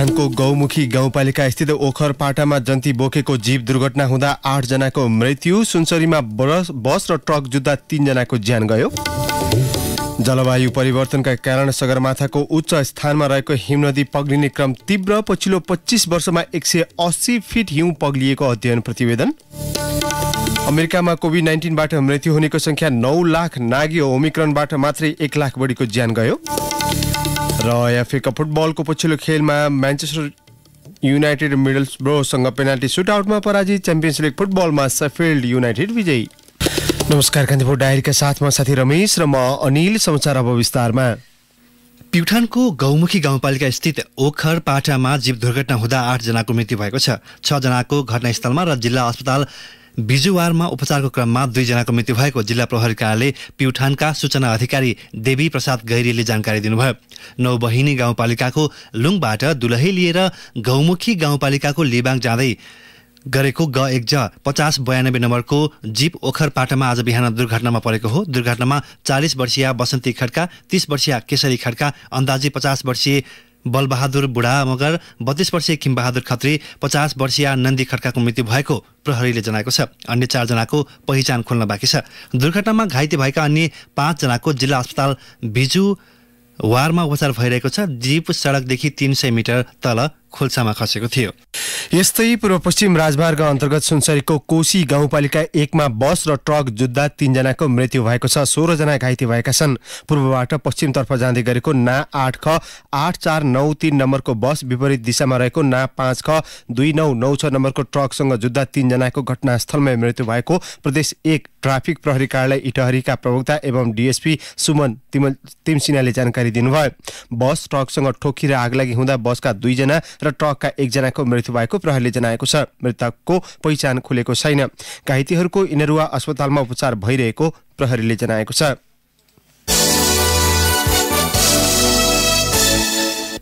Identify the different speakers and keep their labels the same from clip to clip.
Speaker 1: धानको गौमुखी गाउँपालिका स्थित ओखरपाटामा जन्ती बोकेको जीव दुर्घटना हुँदा आठजनाको मृत्यु सुनसरीमा बस र ट्रक जुत्दा तीनजनाको ज्यान गयो जलवायु परिवर्तनका कारण सगरमाथाको उच्च स्थानमा रहेको हिमनदी पग्लिने क्रम तीव्र पछिल्लो पच्चिस वर्षमा एक सय अस्सी फिट हिउँ पग्लिएको अध्ययन प्रतिवेदन अमेरिकामा कोभिड नाइन्टिनबाट मृत्यु हुनेको संख्या नौ लाख नाग्यो ओमिक्रनबाट मात्रै एक लाख बढीको ज्यान गयो र याफिका फुटबलको पछिल्लो खेलमा म्यान्चेस्टर युनाइटेड मिडल्स ब्रोसँग पेनाल्टी सुटआउटमा पराजित च्याम्पियन्स लिग फुटबलमा सेफिल्ड युनाइटेड विजयी नमस्कार कान्तिपुर डायरीका साथमा साथी रमेश
Speaker 2: र म अनिल समाचार अब विस्तारमा प्युठानको गौमुखी गाउँपालिका स्थित ओखर पाठामा जीव दुर्घटना हुँदा आठजनाको मृत्यु भएको छ छजनाको घटनास्थलमा र जिल्ला अस्पताल बिजुवारमा उपचारको क्रममा दुईजनाको मृत्यु भएको जिल्ला प्रहरी कार्यालय प्युठानका सूचना अधिकारी देवी प्रसाद गैरीले जानकारी दिनुभयो नौ बहिनी गाउँपालिकाको लुङबाट दुलही लिएर गौमुखी गाउँपालिकाको लिबाङ जाँदै गरेको ग एकज पचास बयानब्बे नम्बरको जिप पाटामा आज बिहान दुर्घटनामा परेको हो दुर्घटनामा चालिस वर्षीय बसन्ती खड्का तीस वर्षीय केशरी खड्का अन्दाजी पचास वर्षीय बलबहादुर बुढा मगर बत्तीस वर्षीय किमबहादुर खत्री पचास वर्षीय नन्दी खड्काको मृत्यु भएको प्रहरीले जनाएको छ अन्य चारजनाको पहिचान खोल्न बाँकी छ दुर्घटनामा घाइते भएका अन्य पाँचजनाको जिल्ला अस्पताल भिजु वारमा उपचार भइरहेको छ जीप सडकदेखि तिन सय मिटर तल खोल्सामा खसेको थियो यस्तै पूर्व पश्चिम राजमार्ग अन्तर्गत
Speaker 1: सुनसरीको कोशी गाउँपालिका एकमा बस र ट्रक जुत्दा तीनजनाको मृत्यु भएको छ सोह्रजना घाइते भएका छन् पूर्वबाट पश्चिमतर्फ जाँदै गरेको ना आठ ख आठ चार नौ तिन नम्बरको बस विपरीत दिशामा रहेको ना पाँच ख दुई नौ नौ छ नम्बरको ट्रकसँग जुत्दा तीनजनाको घटनास्थलमै मृत्यु भएको प्रदेश एक ट्राफिक प्रहरी कार्यालय इटहरीका प्रवक्ता एवं डिएसपी सुमन तिमसिनाले जानकारी दिनुभयो बस ट्रकसँग ठोकिएर आगलागी हुँदा बसका दुईजना र ट्रकका एकजनाको मृत्यु भएको प्रहरीले जनाएको छ मृतकको पहिचान खुलेको छैन घाइतेहरूको इनरुवा अस्पतालमा उपचार भइरहेको प्रहरीले जनाएको छ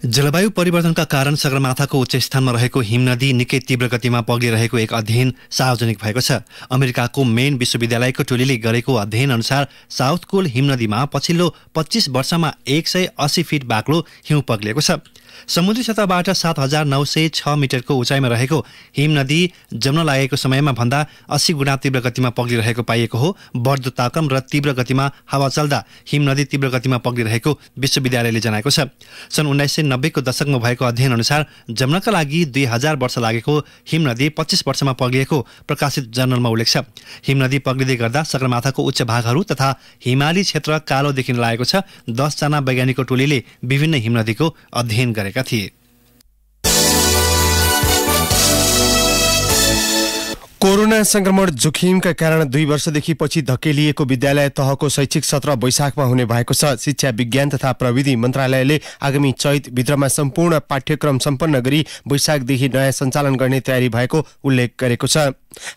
Speaker 2: जलवायु परिवर्तनका कारण सगरमाथाको उच्च स्थानमा रहेको हिम नदी निकै तीव्र गतिमा पग्लिरहेको एक अध्ययन सार्वजनिक भएको छ अमेरिकाको मेन विश्वविद्यालयको टोलीले गरेको अध्ययन अनुसार साउथ कोल हिम नदीमा पछिल्लो पच्चिस वर्षमा एक सय अस्सी फिट बाक्लो हिउँ पग्लिएको छ समुद्री सतहबाट सात हजार नौ सय छ मिटरको उचाइमा रहेको हिम नदी जम्न लागेको समयमा भन्दा अस्सी गुणा तीव्र गतिमा पग्लिरहेको पाइएको हो बढ्दो ताकम र तीव्र गतिमा हावा चल्दा हिम नदी तीव्र गतिमा पग्लिरहेको विश्वविद्यालयले जनाएको छ सन् उन्नाइस सय नब्बेको दशकमा भएको अध्ययन अनुसार जम्नका लागि दुई हजार वर्ष लागेको हिम नदी पच्चिस वर्षमा पग्लिएको प्रकाशित जर्नलमा उल्लेख छ हिम नदी पग्लिँदै गर्दा सगरमाथाको उच्च भागहरू तथा हिमाली क्षेत्र कालो देखिन लागेको छ दसजना वैज्ञानिकको टोलीले विभिन्न हिम नदीको अध्ययन गरेका थिए
Speaker 1: कोरोना संक्रमण जोखिमका कारण दुई वर्षदेखि पछि धकेलिएको विद्यालय तहको शैक्षिक सत्र वैशाखमा हुने भएको छ शिक्षा विज्ञान तथा प्रविधि मन्त्रालयले आगामी चैतभित्रमा सम्पूर्ण पाठ्यक्रम सम्पन्न गरी वैशाखदेखि नयाँ सञ्चालन गर्ने तयारी भएको उल्लेख गरेको छ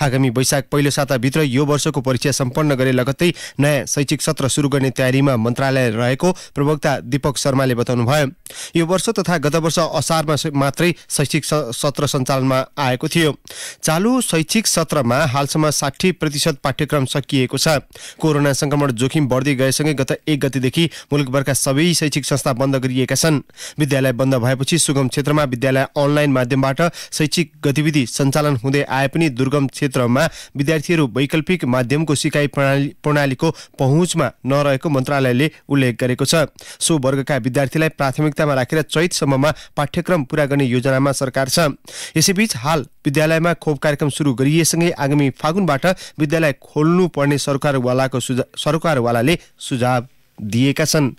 Speaker 1: आगामी वैशाख पहिलो साताभित्र यो वर्षको परीक्षा सम्पन्न गरे लगत्तै नयाँ शैक्षिक सत्र सुरु गर्ने तयारीमा मन्त्रालय रहेको प्रवक्ता दीपक शर्माले बताउनुभयो यो वर्ष तथा गत वर्ष असारमा मात्रै शैक्षिक सत्र सञ्चालनमा आएको थियो चालु शैक्षिक सत्रमा हालसम्म साठी प्रतिशत पाठ्यक्रम सकिएको छ कोरोना संक्रमण जोखिम बढ्दै गएसँगै गत एक गतिदेखि मुलुकभरका सबै शैक्षिक संस्था बन्द गरिएका छन् विद्यालय बन्द भएपछि सुगम क्षेत्रमा विद्यालय अनलाइन माध्यमबाट शैक्षिक गतिविधि सञ्चालन हुँदै आए पनि दुर्गम क्षेत्रमा विद्यार्थीहरू वैकल्पिक माध्यमको सिकाइ प्रणाली प्रणालीको पहुँचमा नरहेको मन्त्रालयले उल्लेख गरेको छ सो वर्गका विद्यार्थीलाई प्राथमिकतामा राखेर चैतसम्ममा पाठ्यक्रम पुरा गर्ने योजनामा सरकार छ यसैबीच हाल विद्यालयमा खोप कार्यक्रम सुरु गरिए सँगै आगामी फागुनबाट विद्यालय खोल्नु पर्ने सरकारवालाको सुझा सरकारवालाले सुझाव
Speaker 2: दिएका छन्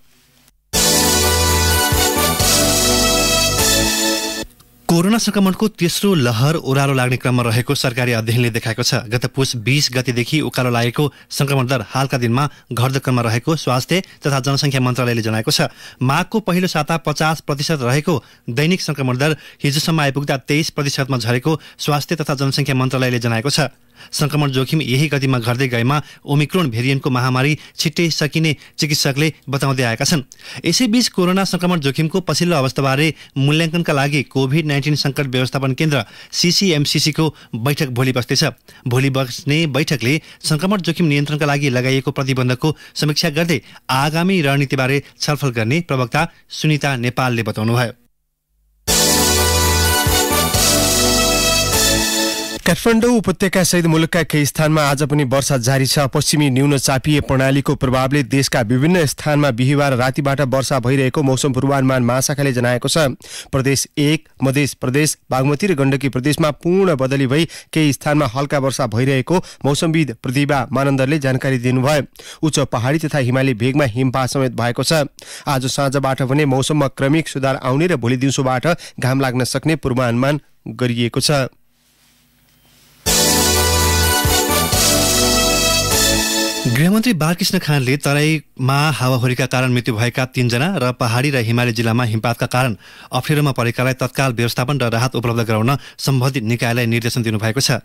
Speaker 2: कोरोना संक्रमणको तेस्रो लहर ओह्रालो लाग्ने क्रममा रहेको सरकारी अध्ययनले देखाएको छ गत पुस बिस गतिदेखि उकालो लागेको संक्रमण दर हालका दिनमा घट्दो क्रममा रहेको स्वास्थ्य तथा जनसङ्ख्या मन्त्रालयले जनाएको छ माघको पहिलो साता पचास प्रतिशत रहेको दैनिक संक्रमण दर हिजोसम्म आइपुग्दा तेइस प्रतिशतमा झरेको स्वास्थ्य तथा जनसङ्ख्या मन्त्रालयले जनाएको छ संक्रमण जोखिम यही गतिमा घट्दै गएमा ओमिक्रोन भेरिएन्टको महामारी छिट्टै सकिने चिकित्सकले बताउँदै आएका छन् यसैबीच कोरोना संक्रमण जोखिमको पछिल्लो अवस्थाबारे मूल्याङ्कनका लागि कोभिड नाइन्टिन सङ्कट व्यवस्थापन केन्द्र सिसिएमसिसीको बैठक भोलि बस्दैछ भोलि बस्ने बैठकले संक्रमण जोखिम नियन्त्रणका लागि लगाइएको प्रतिबन्धको समीक्षा गर्दै आगामी रणनीतिबारे छलफल गर्ने प्रवक्ता सुनिता नेपालले बताउनुभयो
Speaker 1: काठमाडौँ सहित मुलुकका केही स्थानमा आज पनि वर्षा जारी छ पश्चिमी न्यून चापिए प्रणालीको प्रभावले देशका विभिन्न स्थानमा बिहिबार रातिबाट वर्षा भइरहेको मौसम पूर्वानुमान महाशाखाले जनाएको छ प्रदेश एक मध्य प्रदेश बागमती र गण्डकी प्रदेशमा पूर्ण बदली भई केही स्थानमा हल्का वर्षा भइरहेको मौसमविद प्रतिभा मानन्दरले जानकारी दिनुभयो उच्च पहाडी तथा हिमाली भेगमा हिमपात समेत भएको छ आज साँझबाट भने मौसममा क्रमिक सुधार आउने र भोलि दिउँसोबाट घाम लाग्न सक्ने पूर्वानुमान गरिएको छ
Speaker 2: गृहमन्त्री बालकृष्ण खानले तराईमा हावाहुरीका कारण मृत्यु भएका तीनजना र पहाडी र हिमाली जिल्लामा हिमपातका कारण अप्ठ्यारोमा परेकालाई तत्काल व्यवस्थापन र राहत उपलब्ध गराउन सम्बन्धित निकायलाई निर्देशन दिनुभएको छ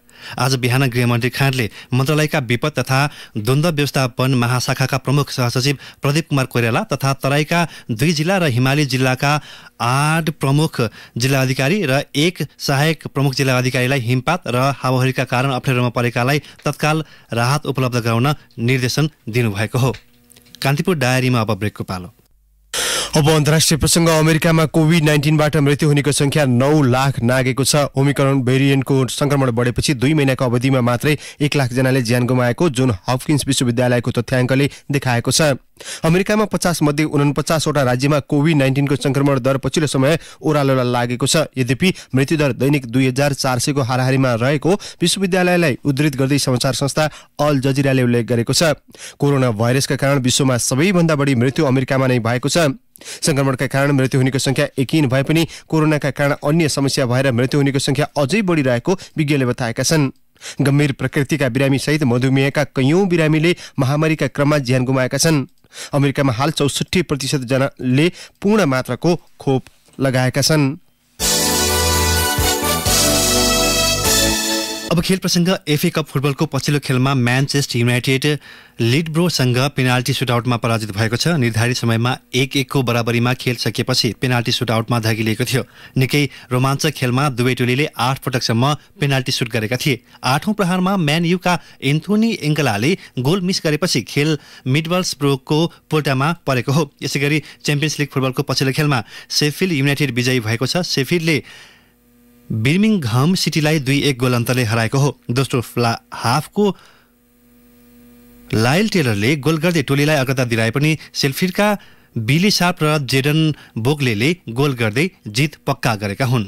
Speaker 2: आज बिहान गृहमन्त्री खानले मन्त्रालयका विपद तथा द्वन्द व्यवस्थापन महाशाखाका प्रमुख सहसचिव प्रदीप कुमार कोइराला तथा तराईका दुई जिल्ला र हिमाली जिल्लाका आठ प्रमुख जिल्ला अधिकारी र एक सहायक प्रमुख जिल्ला अधिकारीलाई हिमपात र हावाहुरीका कारण अप्ठ्यारोमा परेकालाई तत्काल राहत उपलब्ध गराउन निर्देशन दिनुभएको हो कान्तिपुर डायरीमा अब ब्रेकको पालो
Speaker 1: अब अन्तर्राष्ट्रिय प्रसङ्ग अमेरिकामा कोभिड नाइन्टिनबाट मृत्यु हुनेको संख्या नौ लाख नागेको छ ओमिक्रोन भेरिएन्टको संक्रमण बढेपछि दुई महिनाको अवधिमा मात्रै एक लाखजनाले ज्यान गुमाएको जुन हपकिन्स विश्वविद्यालयको तथ्याङ्कले देखाएको छ अमेरिकामा पचास मध्ये उनपचासवटा राज्यमा कोभिड नाइन्टिनको संक्रमण दर पछिल्लो समय ओह्रालो लागेको छ यद्यपि मृत्युदर दैनिक दुई हजार चार सयको हाराहारीमा रहेको विश्वविद्यालयलाई उद्धित गर्दै समाचार संस्था अल जजिराले उल्लेख गरेको छ कोरोना भाइरसका कारण विश्वमा सबैभन्दा बढी मृत्यु अमेरिकामा नै भएको छ सङ्क्रमणका कारण मृत्यु हुनेको संख्या एकिन भए पनि कोरोनाका कारण अन्य समस्या भएर मृत्यु हुनेको संख्या अझै बढिरहेको विज्ञले बताएका छन् गम्भीर प्रकृतिका बिरामीसहित मधुमेहका कैयौँ बिरामीले महामारीका क्रममा ज्यान गुमाएका छन् अमेरिकामा हाल चौसठी प्रतिशतजनाले पूर्ण मात्राको खोप लगाएका छन्
Speaker 2: अब खेल प्रसङ्ग एफए कप फुटबलको पछिल्लो खेलमा म्यान्चेस्टर युनाइटेड लिडब्रोसँग पेनाल्टी सुटआउटमा पराजित भएको छ निर्धारित समयमा एक एकको बराबरीमा खेल सकिएपछि पेनाल्टी सुटआउटमा धागी लिएको थियो निकै रोमाञ्चक खेलमा दुवै टोलीले आठ पटकसम्म पेनाल्टी सुट गरेका थिए आठौँ प्रहारमा म्यान युका एन्थोनी एङ्गलाले गोल मिस गरेपछि खेल मिडवल्स ब्रोकको पोल्टामा परेको हो यसै गरी च्याम्पियन्स लिग फुटबलको पछिल्लो खेलमा सेफिल युनाइटेड विजयी भएको छ सेफिलले घम सिटीलाई दुई एक गोल अन्तरले हराएको हो दोस्रो हाफको लायल टेलरले गोल गर्दै टोलीलाई अग्रता दिलाए पनि सेल्फिरका बिली सार्प र जेडन बोग्ले गोल गर्दै जित पक्का गरेका हुन्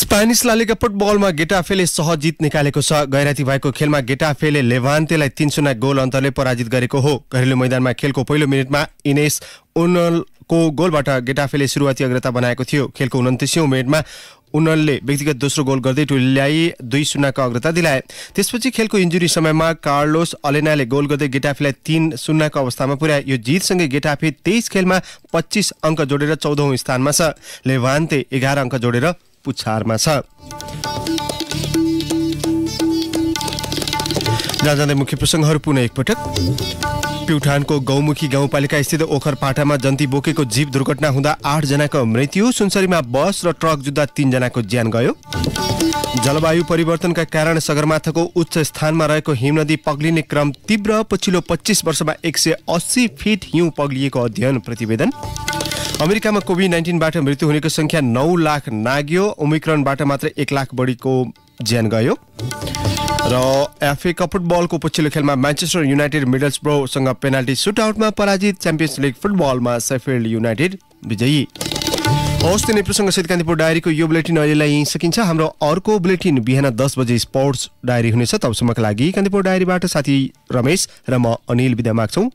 Speaker 1: स्पेनिस लालिका फुटबलमा गेटाफेले सहजित निकालेको छ गैराती भएको खेलमा गेटाफेले लेभान्तेलाई तीन शून्य गोल अन्तरले पराजित गरेको हो घरेलु मैदानमा खेलको पहिलो मिनटमा इनेस उनलको गोलबाट गेटाफेले सुरुवाती अग्रता बनाएको थियो खेलको उन्तिसौँ मिनटमा उनलले व्यक्तिगत दोस्रो गोल गर्दै टोलीलाई दुई शून्यको अग्रता दिलाए त्यसपछि खेलको इन्जुरी समयमा कार्लोस अलेनाले गोल गर्दै गेटाफेलाई तीन शून्यको अवस्थामा पुर्याए यो जितसँगै गेटाफे तेइस खेलमा पच्चिस अङ्क जोडेर चौधौँ स्थानमा छ लेभान्ते एघार अङ्क जोडेर पुछारमा छ जहाँ जाँदै मुख्य प्रसङ्गहरू पुनः एकपटक प्युठानको गौमुखी गाउँपालिका स्थित ओखरपाटामा जन्ती बोकेको जीव दुर्घटना हुँदा आठजनाको मृत्यु सुनसरीमा बस र ट्रक तीन तीनजनाको ज्यान गयो जलवायु परिवर्तनका कारण सगरमाथाको उच्च स्थानमा रहेको हिमनदी पग्लिने क्रम तीव्र पछिल्लो पच्चिस वर्षमा एक सय अस्सी फिट हिउँ पग्लिएको अध्ययन प्रतिवेदन अमेरिकामा कोभिड नाइन्टिनबाट मृत्यु हुनेको संख्या नौ लाख नाग्यो ओमिक्रनबाट मात्र एक लाख बढीको ज्यान गयो र एफए कप फुटबलको पछिल्लो खेलमा म्यान्चेस्टर युनाइटेड मिडल्स ब्रोसँग पेनाल्टी सुटआउटमा पराजित च्याम्पियन्स लिग फुटबलमा सेफिल्ड युनाइटेड विजयी हौस् तिनी सहित कान्तिपुर डायरीको यो बुलेटिन अहिलेलाई यहीँ सकिन्छ हाम्रो अर्को बुलेटिन बिहान दस बजे स्पोर्ट्स डायरी हुनेछ तबसम्मका लागि कान्तिपुर डायरीबाट साथी रमेश र म अनिल विदा माग्छौँ